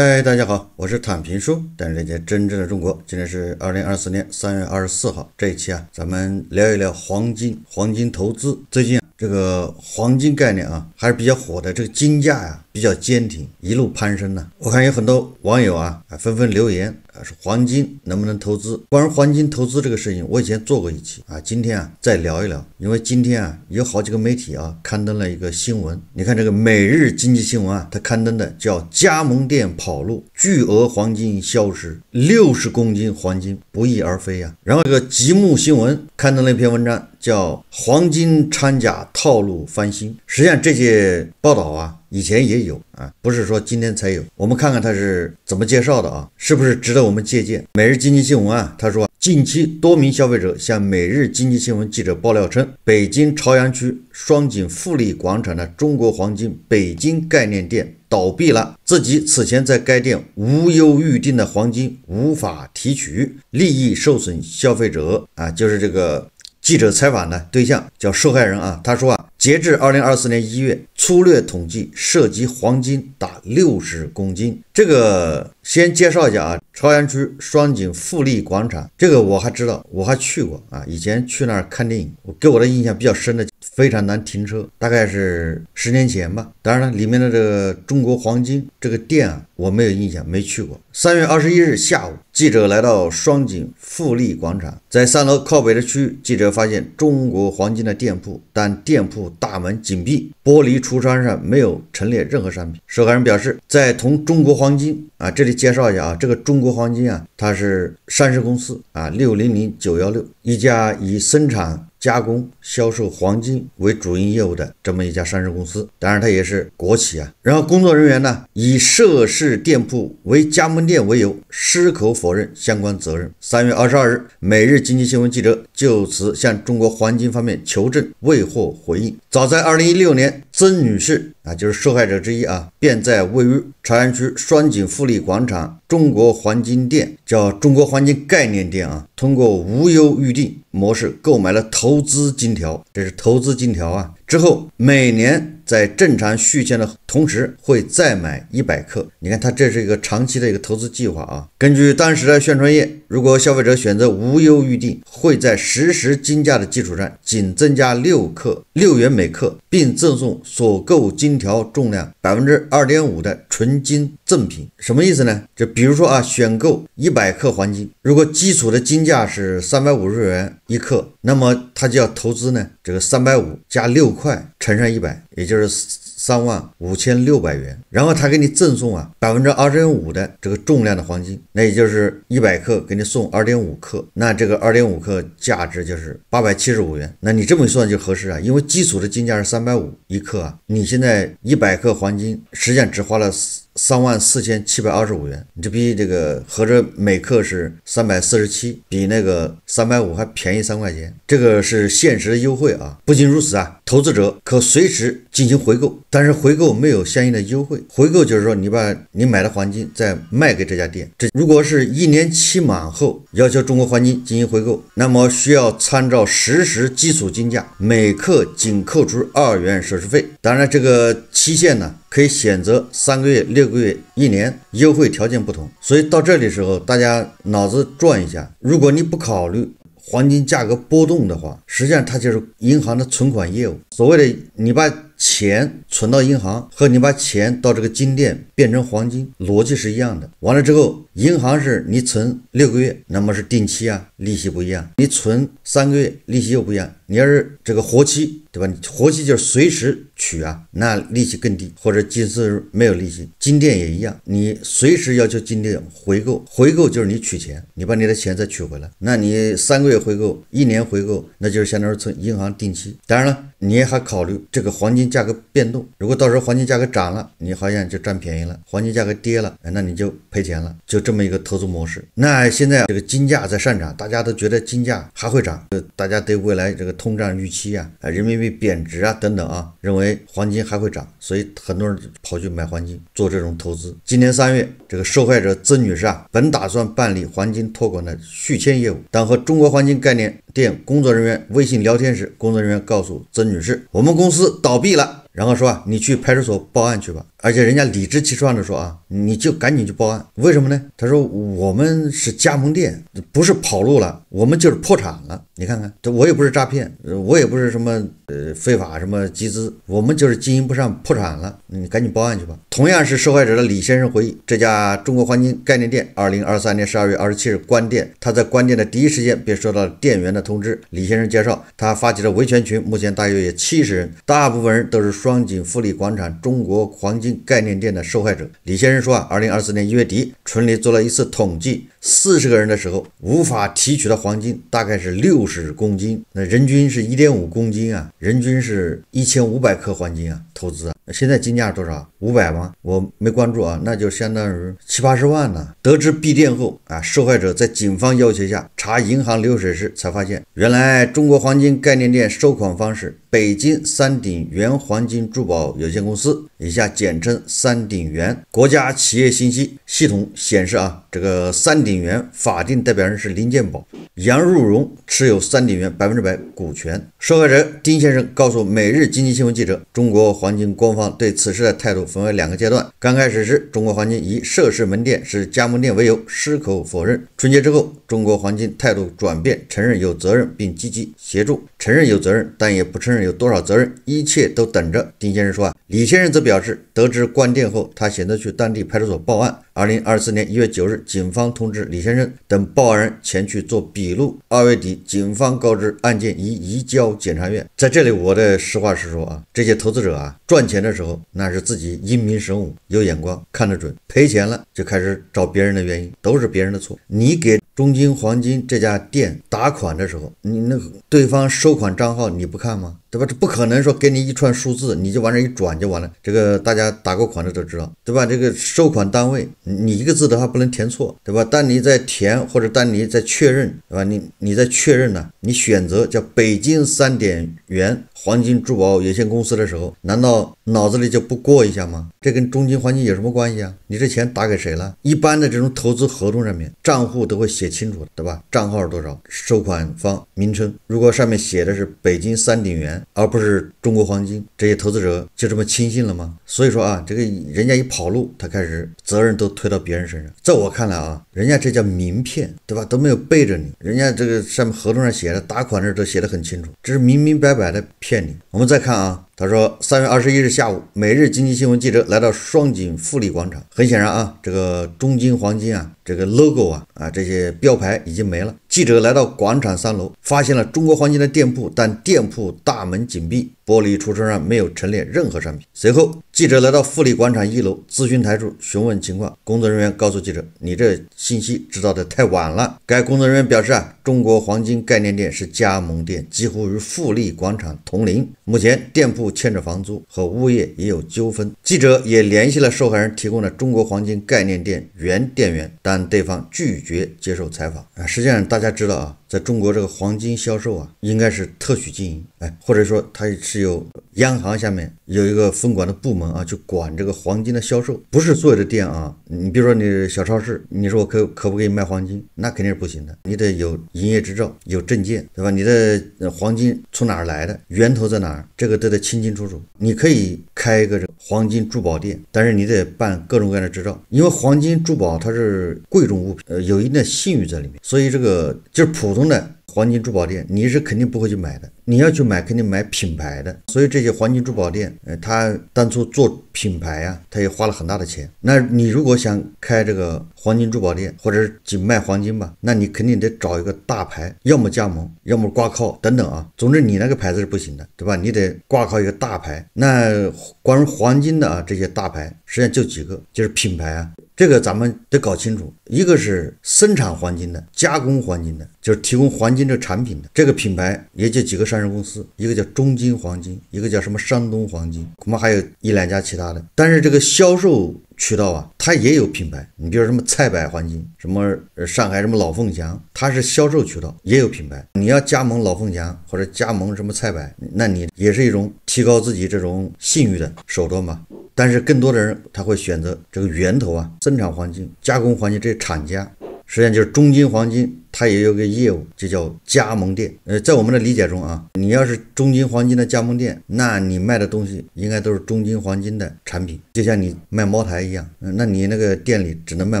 嗨，大家好，我是坦平叔，带你了解真正的中国。今天是二零二四年三月二十四号，这一期啊，咱们聊一聊黄金，黄金投资最近。这个黄金概念啊还是比较火的，这个金价呀比较坚挺，一路攀升呢。我看有很多网友啊纷纷留言，啊说黄金能不能投资？关于黄金投资这个事情，我以前做过一期啊，今天啊再聊一聊。因为今天啊有好几个媒体啊刊登了一个新闻，你看这个《每日经济新闻》啊，它刊登的叫“加盟店跑路，巨额黄金消失，六十公斤黄金不翼而飞”呀。然后这个《极目新闻》刊登了一篇文章。叫黄金掺假套路翻新，实际上这些报道啊，以前也有啊，不是说今天才有。我们看看他是怎么介绍的啊，是不是值得我们借鉴？《每日经济新闻》啊，他说，近期多名消费者向《每日经济新闻》记者爆料称，北京朝阳区双井富力广场的中国黄金北京概念店倒闭了，自己此前在该店无忧预定的黄金无法提取，利益受损，消费者啊，就是这个。记者采访的对象叫受害人啊，他说啊。截至二零二四年一月，粗略统计涉及黄金达六十公斤。这个先介绍一下啊，朝阳区双井富力广场，这个我还知道，我还去过啊，以前去那儿看电影，我给我的印象比较深的，非常难停车，大概是十年前吧。当然了，里面的这个中国黄金这个店啊，我没有印象，没去过。三月二十一日下午，记者来到双井富力广场，在三楼靠北的区域，记者发现中国黄金的店铺，但店铺。大门紧闭，玻璃橱窗上没有陈列任何商品。受害人表示，在同中国黄金啊，这里介绍一下啊，这个中国黄金啊，它是上市公司啊，六零零九幺六，一家以生产。加工销售黄金为主营业务的这么一家上市公司，当然它也是国企啊。然后工作人员呢，以涉事店铺为加盟店为由，矢口否认相关责任。三月二十二日，每日经济新闻记者就此向中国黄金方面求证，未获回应。早在二零一六年。曾女士啊，就是受害者之一啊，便在位于朝阳区双井富力广场中国黄金店，叫中国黄金概念店啊，通过无忧预定模式购买了投资金条，这是投资金条啊，之后每年。在正常续签的同时，会再买一百克。你看，它这是一个长期的一个投资计划啊。根据当时的宣传页，如果消费者选择无忧预定，会在实时金价的基础上，仅增加六克六元每克，并赠送所购金条重量百分之二点五的纯金。赠品什么意思呢？就比如说啊，选购一百克黄金，如果基础的金价是三百五十元一克，那么他就要投资呢这个三百五加六块乘上一百，也就是三万五千六百元。然后他给你赠送啊百分之二点五的这个重量的黄金，那也就是一百克给你送二点五克，那这个二点五克价值就是八百七十五元。那你这么一算就合适啊，因为基础的金价是三百五一克啊，你现在一百克黄金实际上只花了。三万四千七百二十五元，你这比这个合着每克是三百四十七，比那个三百五还便宜三块钱，这个是限时的优惠啊！不仅如此啊，投资者可随时进行回购，但是回购没有相应的优惠，回购就是说你把你买的黄金再卖给这家店。这如果是一年期满后要求中国黄金进行回购，那么需要参照实时基础金价，每克仅扣除二元手续费。当然，这个期限呢？可以选择三个月、六个月、一年，优惠条件不同。所以到这里时候，大家脑子转一下，如果你不考虑黄金价格波动的话，实际上它就是银行的存款业务。所谓的你把钱存到银行和你把钱到这个金店变成黄金，逻辑是一样的。完了之后，银行是你存六个月，那么是定期啊，利息不一样；你存三个月，利息又不一样。你要是这个活期，对吧？活期就是随时。取啊，那利息更低，或者近似没有利息。金店也一样，你随时要求金店回购，回购就是你取钱，你把你的钱再取回来。那你三个月回购，一年回购，那就是相当于存银行定期。当然了，你还考虑这个黄金价格变动，如果到时候黄金价格涨了，你好像就占便宜了；黄金价格跌了，那你就赔钱了。就这么一个投资模式。那现在这个金价在上涨，大家都觉得金价还会涨，就大家对未来这个通胀预期啊、人民币贬值啊等等啊，认为。黄金还会涨，所以很多人跑去买黄金做这种投资。今年三月，这个受害者曾女士啊，本打算办理黄金托管的续签业务，但和中国黄金概念店工作人员微信聊天时，工作人员告诉曾女士，我们公司倒闭了，然后说啊，你去派出所报案去吧。而且人家理直气壮地说啊，你就赶紧去报案，为什么呢？他说我们是加盟店，不是跑路了，我们就是破产了。你看看，这我也不是诈骗，我也不是什么呃非法什么集资，我们就是经营不善破产了。你赶紧报案去吧。同样是受害者的李先生回忆，这家中国黄金概念店二零二三年十二月二十七日关店，他在关店的第一时间便收到了店员的通知。李先生介绍，他发起的维权群目前大约有七十人，大部分人都是双井富力广场中国黄金。概念店的受害者李先生说啊，二零二四年一月底，群里做了一次统计，四十个人的时候无法提取的黄金大概是六十公斤，那人均是一点五公斤啊，人均是一千五百克黄金啊，投资啊，现在金价多少？五百吗？我没关注啊，那就相当于七八十万呢。得知闭店后啊，受害者在警方要求下查银行流水时，才发现原来中国黄金概念店收款方式。北京三鼎源黄金珠宝有限公司（以下简称“三鼎源”），国家企业信息系统显示，啊，这个三鼎源法定代表人是林建宝，杨入荣持有三鼎源百分之百股权。受害者丁先生告诉《每日经济新闻》记者，中国黄金官方对此事的态度分为两个阶段：刚开始时，中国黄金以涉事门店是加盟店为由，矢口否认；春节之后，中国黄金态度转变，承认有责任，并积极协助承认有责任，但也不承认。有多少责任？一切都等着丁先生说啊。李先生则表示，得知关店后，他选择去当地派出所报案。二零二四年一月九日，警方通知李先生等报案人前去做笔录。二月底，警方告知案件已移交检察院。在这里，我的实话实说啊，这些投资者啊，赚钱的时候那是自己英明神武、有眼光，看得准；赔钱了就开始找别人的原因，都是别人的错。你给。中金黄金这家店打款的时候，你那对方收款账号你不看吗？对吧？这不可能说给你一串数字，你就往这一转就完了。这个大家打过款的都知道，对吧？这个收款单位你一个字的话不能填错，对吧？当你在填或者当你在确认，对吧？你你在确认呢？你选择叫北京三点元黄金珠宝有限公司的时候，难道？脑子里就不过一下吗？这跟中金黄金有什么关系啊？你这钱打给谁了？一般的这种投资合同上面账户都会写清楚的，对吧？账号是多少？收款方名称？如果上面写的是北京三鼎元，而不是中国黄金，这些投资者就这么轻信了吗？所以说啊，这个人家一跑路，他开始责任都推到别人身上。在我看来啊，人家这叫名片，对吧？都没有背着你，人家这个上面合同上写的打款这都写的很清楚，这是明明白白的骗你。我们再看啊。他说，三月二十一日下午，每日经济新闻记者来到双井富力广场。很显然啊，这个中金黄金啊，这个 logo 啊，啊这些标牌已经没了。记者来到广场三楼，发现了中国黄金的店铺，但店铺大门紧闭。玻璃橱窗上没有陈列任何商品。随后，记者来到富力广场一楼咨询台处询问情况，工作人员告诉记者：“你这信息知道的太晚了。”该工作人员表示：“啊，中国黄金概念店是加盟店，几乎与富力广场同龄，目前店铺欠着房租和物业也有纠纷。”记者也联系了受害人提供的中国黄金概念店原店员，但对方拒绝接受采访。啊，实际上大家知道啊。在中国，这个黄金销售啊，应该是特许经营，哎，或者说它是有央行下面有一个分管的部门啊，去管这个黄金的销售。不是所有的店啊，你比如说你小超市，你说我可可不可以卖黄金，那肯定是不行的。你得有营业执照，有证件，对吧？你的黄金从哪儿来的，源头在哪儿，这个都得清清楚楚。你可以开一个这黄金珠宝店，但是你得办各种各样的执照，因为黄金珠宝它是贵重物品，呃，有一定的信誉在里面，所以这个就是普。普通的黄金珠宝店，你是肯定不会去买的。你要去买，肯定买品牌的，所以这些黄金珠宝店，呃，他当初做品牌啊，他也花了很大的钱。那你如果想开这个黄金珠宝店，或者是仅卖黄金吧，那你肯定得找一个大牌，要么加盟，要么挂靠等等啊。总之，你那个牌子是不行的，对吧？你得挂靠一个大牌。那关于黄金的啊，这些大牌实际上就几个，就是品牌啊，这个咱们得搞清楚。一个是生产黄金的，加工黄金的，就是提供黄金这产品的这个品牌，也就几个商。公司一个叫中金黄金，一个叫什么山东黄金，恐怕还有一两家其他的。但是这个销售渠道啊，它也有品牌。你比如什么菜百黄金，什么上海什么老凤祥，它是销售渠道也有品牌。你要加盟老凤祥或者加盟什么菜百，那你也是一种提高自己这种信誉的手段吧。但是更多的人他会选择这个源头啊，生产黄金、加工黄金这些厂家，实际上就是中金黄金。它也有个业务，就叫加盟店。呃，在我们的理解中啊，你要是中金黄金的加盟店，那你卖的东西应该都是中金黄金的产品，就像你卖茅台一样。嗯、那你那个店里只能卖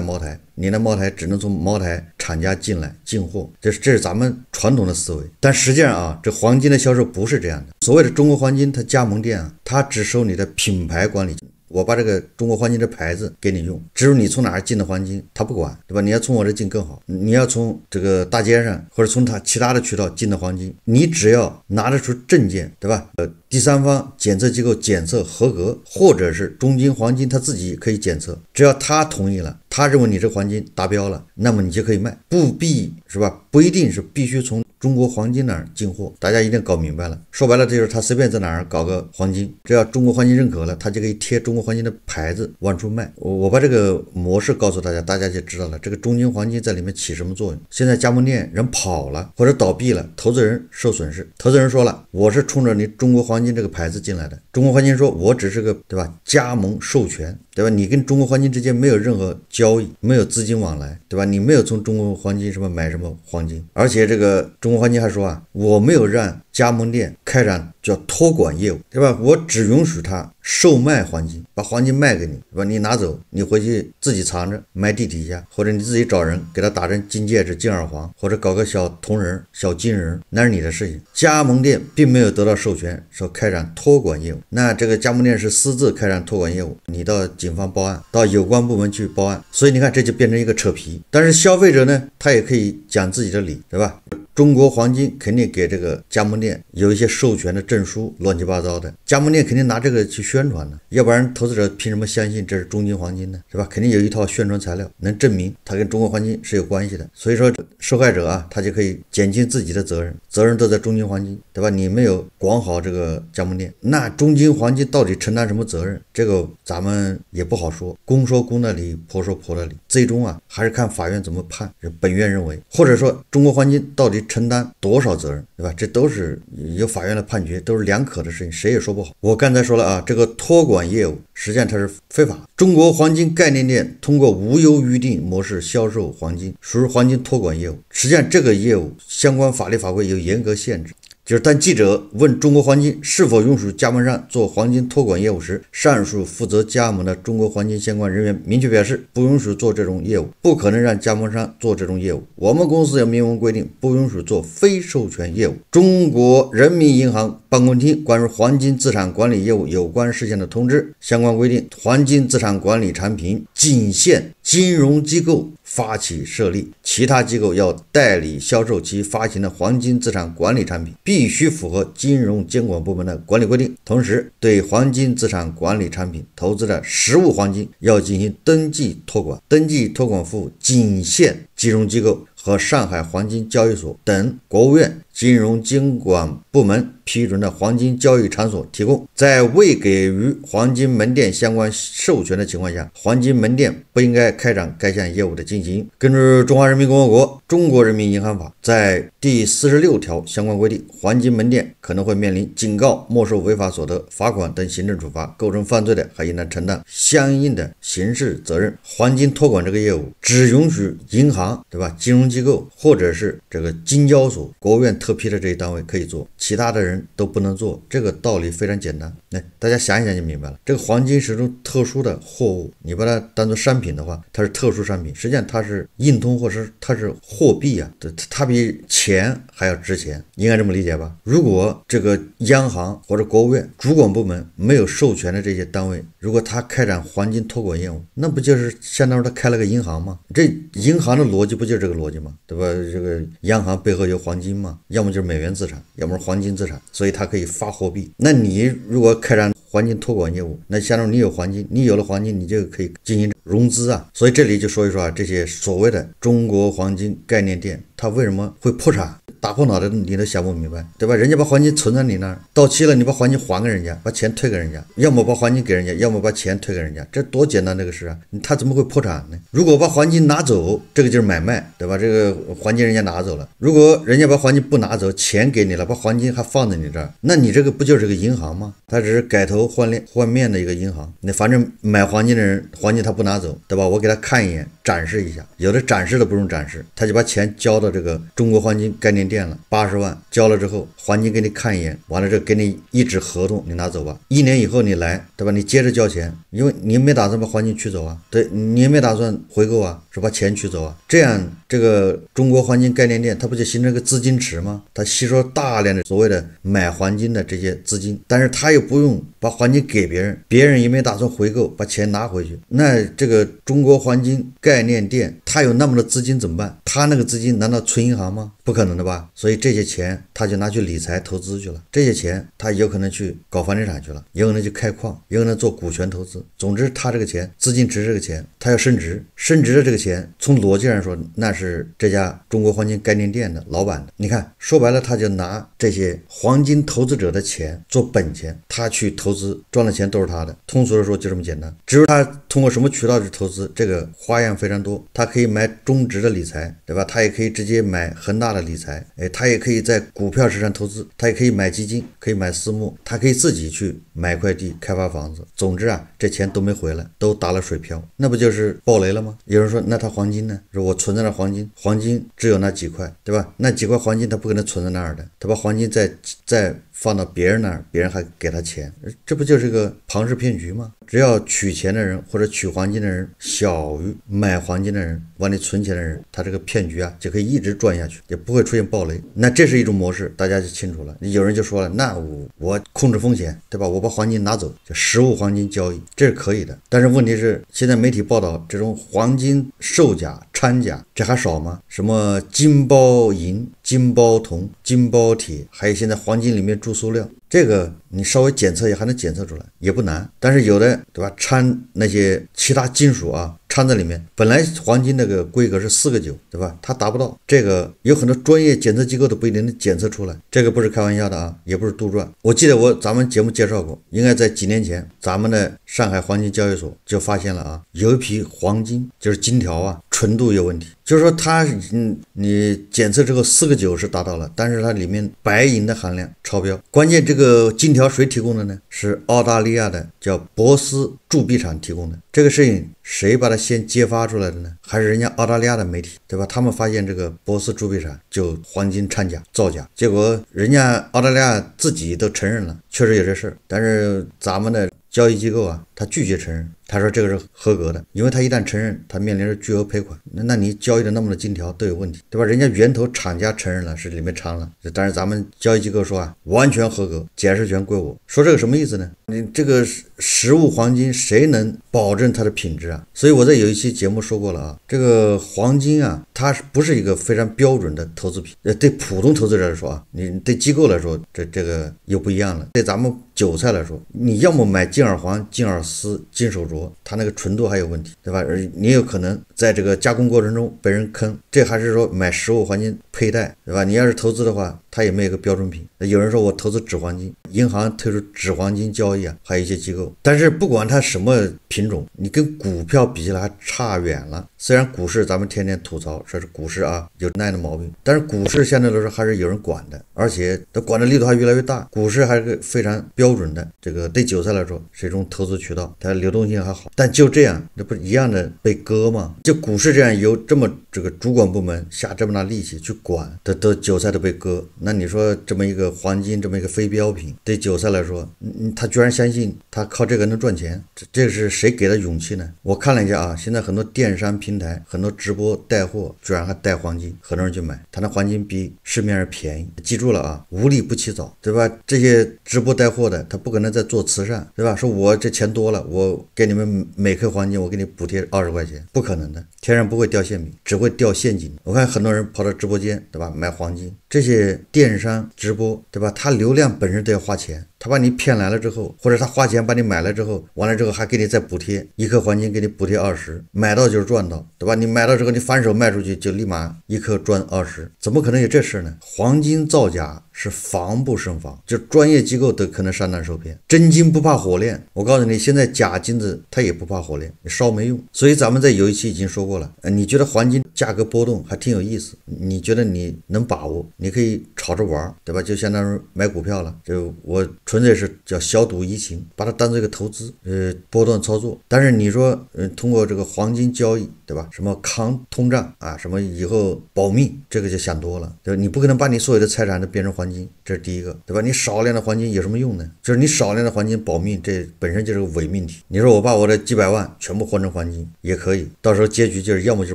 茅台，你的茅台只能从茅台厂家进来进货。这是这是咱们传统的思维，但实际上啊，这黄金的销售不是这样的。所谓的中国黄金，它加盟店啊，它只收你的品牌管理。我把这个中国黄金这牌子给你用，至于你从哪儿进的黄金，他不管，对吧？你要从我这进更好，你要从这个大街上或者从他其他的渠道进的黄金，你只要拿得出证件，对吧？呃，第三方检测机构检测合格，或者是中金黄金他自己可以检测，只要他同意了，他认为你这黄金达标了，那么你就可以卖，不必是吧？不一定是必须从。中国黄金哪儿进货？大家一定搞明白了。说白了，这就是他随便在哪儿搞个黄金，只要中国黄金认可了，他就可以贴中国黄金的牌子往出卖。我我把这个模式告诉大家，大家就知道了这个中金黄金在里面起什么作用。现在加盟店人跑了或者倒闭了，投资人受损失。投资人说了，我是冲着你中国黄金这个牌子进来的。中国黄金说，我只是个对吧？加盟授权。对吧？你跟中国黄金之间没有任何交易，没有资金往来，对吧？你没有从中国黄金什么买什么黄金，而且这个中国黄金还说啊，我没有让。加盟店开展叫托管业务，对吧？我只允许他售卖黄金，把黄金卖给你，对吧？你拿走，你回去自己藏着，埋地底下，或者你自己找人给他打成金戒指、金耳环，或者搞个小铜人、小金人，那是你的事情。加盟店并没有得到授权说开展托管业务，那这个加盟店是私自开展托管业务，你到警方报案，到有关部门去报案，所以你看这就变成一个扯皮。但是消费者呢，他也可以讲自己的理，对吧？中国黄金肯定给这个加盟店有一些授权的证书，乱七八糟的。加盟店肯定拿这个去宣传呢，要不然投资者凭什么相信这是中金黄金呢？是吧？肯定有一套宣传材料能证明它跟中国黄金是有关系的。所以说受害者啊，他就可以减轻自己的责任，责任都在中金黄金，对吧？你没有管好这个加盟店，那中金黄金到底承担什么责任？这个咱们也不好说，公说公的理，婆说婆的理。最终啊，还是看法院怎么判。本院认为，或者说中国黄金到底。承担多少责任，对吧？这都是由法院来判决，都是两可的事情，谁也说不好。我刚才说了啊，这个托管业务，实际上它是非法。中国黄金概念店通过无忧预定模式销售黄金，属于黄金托管业务。实际上，这个业务相关法律法规有严格限制。就是当记者问中国黄金是否允许加盟商做黄金托管业务时，上述负责加盟的中国黄金相关人员明确表示，不允许做这种业务，不可能让加盟商做这种业务。我们公司有明文规定，不允许做非授权业务。中国人民银行办公厅关于黄金资产管理业务有关事项的通知相关规定，黄金资产管理产品仅限金融机构。发起设立，其他机构要代理销售其发行的黄金资产管理产品，必须符合金融监管部门的管理规定。同时，对黄金资产管理产品投资的实物黄金要进行登记托管，登记托管服务仅限金融机构和上海黄金交易所等国务院。金融监管部门批准的黄金交易场所提供，在未给予黄金门店相关授权的情况下，黄金门店不应该开展该项业务的进行。根据《中华人民共和国中国人民银行法》在第四十六条相关规定，黄金门店可能会面临警告、没收违法所得、罚款等行政处罚；构成犯罪的，还应当承担相应的刑事责任。黄金托管这个业务只允许银行，对吧？金融机构或者是这个金交所、国务院特批的这些单位可以做，其他的人都不能做。这个道理非常简单，来，大家想一想就明白了。这个黄金是种特殊的货物，你把它当做商品的话，它是特殊商品。实际上它是硬通货，是它是货币啊，它比钱还要值钱，应该这么理解吧？如果这个央行或者国务院主管部门没有授权的这些单位，如果他开展黄金托管业务，那不就是相当于他开了个银行吗？这银行的逻辑不就是这个逻辑吗？对吧？这个央行背后有黄金嘛？要么就是美元资产，要么是黄金资产，所以它可以发货币。那你如果开展？黄金托管业务，那相当于你有黄金，你有了黄金，你就可以进行融资啊。所以这里就说一说啊，这些所谓的中国黄金概念店，它为什么会破产？打破脑袋你都想不明白，对吧？人家把黄金存在你那儿，到期了你把黄金还给人家，把钱退给人家，要么把黄金给人家，要么把钱退给人家，这多简单这个事啊！他怎么会破产呢？如果把黄金拿走，这个就是买卖，对吧？这个黄金人家拿走了，如果人家把黄金不拿走，钱给你了，把黄金还放在你这儿，那你这个不就是个银行吗？他只是改头。都换脸换面的一个银行，那反正买黄金的人，黄金他不拿走，对吧？我给他看一眼，展示一下，有的展示都不用展示，他就把钱交到这个中国黄金概念店了，八十万交了之后，黄金给你看一眼，完了之后给你一纸合同，你拿走吧。一年以后你来，对吧？你接着交钱，因为你没打算把黄金取走啊，对，你也没打算回购啊，是把钱取走啊，这样。这个中国黄金概念店，它不就形成个资金池吗？它吸收大量的所谓的买黄金的这些资金，但是它又不用把黄金给别人，别人也没打算回购把钱拿回去，那这个中国黄金概念店。他有那么多资金怎么办？他那个资金难道存银行吗？不可能的吧。所以这些钱他就拿去理财投资去了。这些钱他有可能去搞房地产去了，也可能去开矿，也可能做股权投资。总之，他这个钱资金值这个钱，他要升值。升值的这个钱，从逻辑上说，那是这家中国黄金概念店的老板的。你看，说白了，他就拿这些黄金投资者的钱做本钱，他去投资赚了钱都是他的。通俗的说，就这么简单。至于他通过什么渠道去投资，这个花样非常多，他可以。可以买中值的理财，对吧？他也可以直接买恒大的理财，哎，他也可以在股票市场投资，他也可以买基金，可以买私募，他可以自己去买块地开发房子。总之啊，这钱都没回来，都打了水漂，那不就是暴雷了吗？有人说，那他黄金呢？说我存在那黄金，黄金只有那几块，对吧？那几块黄金他不可能存在那儿的，他把黄金在在。放到别人那儿，别人还给他钱，这不就是个庞氏骗局吗？只要取钱的人或者取黄金的人小于买黄金的人往里存钱的人，他这个骗局啊就可以一直转下去，也不会出现暴雷。那这是一种模式，大家就清楚了。有人就说了，那我控制风险，对吧？我把黄金拿走，就实物黄金交易，这是可以的。但是问题是，现在媒体报道这种黄金售假掺假，这还少吗？什么金包银？金包铜、金包铁，还有现在黄金里面注塑料，这个你稍微检测一下还能检测出来，也不难。但是有的，对吧？掺那些其他金属啊，掺在里面，本来黄金那个规格是四个九，对吧？它达不到这个，有很多专业检测机构都不一定能检测出来。这个不是开玩笑的啊，也不是杜撰。我记得我咱们节目介绍过，应该在几年前，咱们的上海黄金交易所就发现了啊，有一批黄金就是金条啊，纯度有问题。就是说，它嗯，你检测之后四个九是达到了，但是它里面白银的含量超标。关键这个金条谁提供的呢？是澳大利亚的叫博斯铸币厂提供的。这个事情谁把它先揭发出来的呢？还是人家澳大利亚的媒体，对吧？他们发现这个博斯铸币厂就黄金掺假造假，结果人家澳大利亚自己都承认了，确实有这事儿。但是咱们的交易机构啊，他拒绝承认。他说这个是合格的，因为他一旦承认，他面临着巨额赔款。那那你交易的那么多金条都有问题，对吧？人家源头厂家承认了是里面掺了，但是咱们交易机构说啊，完全合格，解释权归我说。这个什么意思呢？你这个实物黄金谁能保证它的品质啊？所以我在有一期节目说过了啊，这个黄金啊，它是不是一个非常标准的投资品？呃，对普通投资者来说啊，你对机构来说，这这个又不一样了。对咱们韭菜来说，你要么买金耳环、金耳丝、金手镯。它那个纯度还有问题，对吧？你有可能在这个加工过程中被人坑，这还是说买实物黄金。佩戴对吧？你要是投资的话，它也没有个标准品。有人说我投资纸黄金，银行推出纸黄金交易啊，还有一些机构。但是不管它什么品种，你跟股票比起来还差远了。虽然股市咱们天天吐槽，说是股市啊有那样的毛病，但是股市现在都是还是有人管的，而且它管的力度还越来越大。股市还是个非常标准的。这个对韭菜来说是一种投资渠道，它流动性还好。但就这样，那不一样的被割吗？就股市这样，由这么这个主管部门下这么大力气去。管这都韭菜都被割，那你说这么一个黄金，这么一个非标品，对韭菜来说，嗯嗯，他居然相信他靠这个能赚钱，这这是谁给的勇气呢？我看了一下啊，现在很多电商平台，很多直播带货，居然还带黄金，很多人去买，他那黄金比市面上便宜。记住了啊，无利不起早，对吧？这些直播带货的，他不可能在做慈善，对吧？说我这钱多了，我给你们每克黄金，我给你补贴二十块钱，不可能的，天上不会掉馅饼，只会掉陷阱。我看很多人跑到直播间。对吧？买黄金这些电商直播，对吧？它流量本身都要花钱。他把你骗来了之后，或者他花钱把你买了之后，完了之后还给你再补贴，一颗黄金给你补贴二十，买到就是赚到，对吧？你买到之后你反手卖出去就立马一颗赚二十，怎么可能有这事呢？黄金造假是防不胜防，就专业机构都可能上当受骗。真金不怕火炼，我告诉你，现在假金子它也不怕火炼，你烧没用。所以咱们在有一期已经说过了，你觉得黄金价格波动还挺有意思，你觉得你能把握，你可以炒着玩，对吧？就相当于买股票了，就我。纯粹是叫小赌怡情，把它当做一个投资，呃，波段操作。但是你说，嗯，通过这个黄金交易，对吧？什么抗通胀啊，什么以后保命，这个就想多了。对，你不可能把你所有的财产都变成黄金，这是第一个，对吧？你少量的黄金有什么用呢？就是你少量的黄金保命，这本身就是个伪命题。你说我把我的几百万全部换成黄金也可以，到时候结局就是要么就是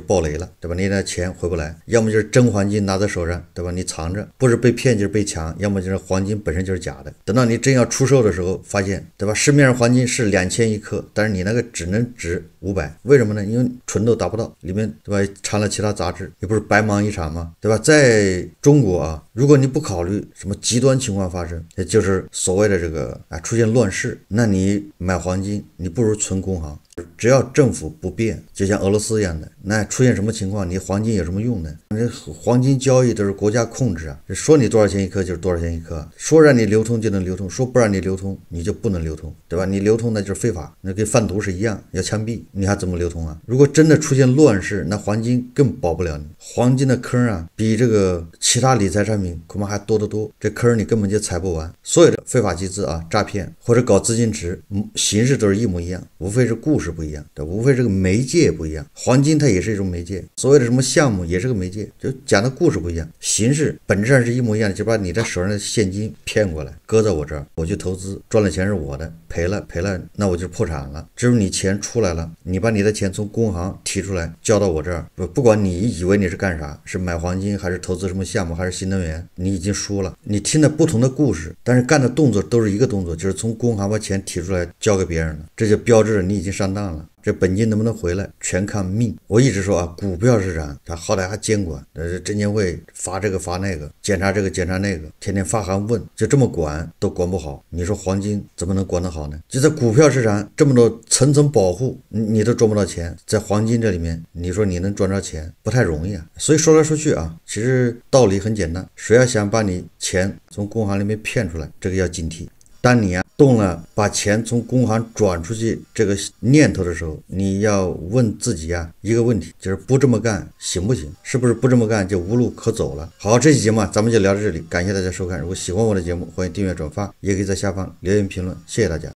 爆雷了，对吧？你的钱回不来；要么就是真黄金拿在手上，对吧？你藏着不是被骗就是被抢，要么就是黄金本身就是假的。等到你。正要出售的时候，发现，对吧？市面上黄金是两千一克，但是你那个只能值五百，为什么呢？因为纯度达不到，里面，对吧？掺了其他杂质，也不是白忙一场吗，对吧？在中国啊，如果你不考虑什么极端情况发生，也就是所谓的这个啊出现乱世，那你买黄金，你不如存工行。只要政府不变，就像俄罗斯一样的，那出现什么情况，你黄金有什么用呢？这黄金交易都是国家控制啊，说你多少钱一克就是多少钱一克，说让你流通就能流通，说不让你流通你就不能流通，对吧？你流通那就是非法，那跟贩毒是一样，要枪毙，你还怎么流通啊？如果真的出现乱世，那黄金更保不了你。黄金的坑啊，比这个其他理财产品恐怕还多得多，这坑你根本就踩不完。所有的非法集资啊、诈骗或者搞资金池，形式都是一模一样，无非是故事。是不一样，对，无非这个媒介不一样。黄金它也是一种媒介，所谓的什么项目也是个媒介，就讲的故事不一样，形式本质上是一模一样的，就把你的手上的现金骗过来，搁在我这儿，我去投资，赚了钱是我的，赔了赔了，那我就破产了。只有你钱出来了，你把你的钱从工行提出来交到我这儿，不，不管你以为你是干啥，是买黄金还是投资什么项目，还是新能源，你已经输了。你听的不同的故事，但是干的动作都是一个动作，就是从工行把钱提出来交给别人了，这就标志着你已经上。当了，这本金能不能回来全看命。我一直说啊，股票市场它好歹还监管，呃，证监会罚这个罚那个，检查这个检查那个，天天发函问，就这么管都管不好，你说黄金怎么能管得好呢？就在股票市场这么多层层保护，你你都赚不到钱，在黄金这里面，你说你能赚着钱不太容易啊。所以说来说去啊，其实道理很简单，谁要想把你钱从工行里面骗出来，这个要警惕。当你啊动了把钱从工行转出去这个念头的时候，你要问自己啊一个问题，就是不这么干行不行？是不是不这么干就无路可走了？好，这期节目啊，咱们就聊到这里，感谢大家收看。如果喜欢我的节目，欢迎订阅、转发，也可以在下方留言评论。谢谢大家。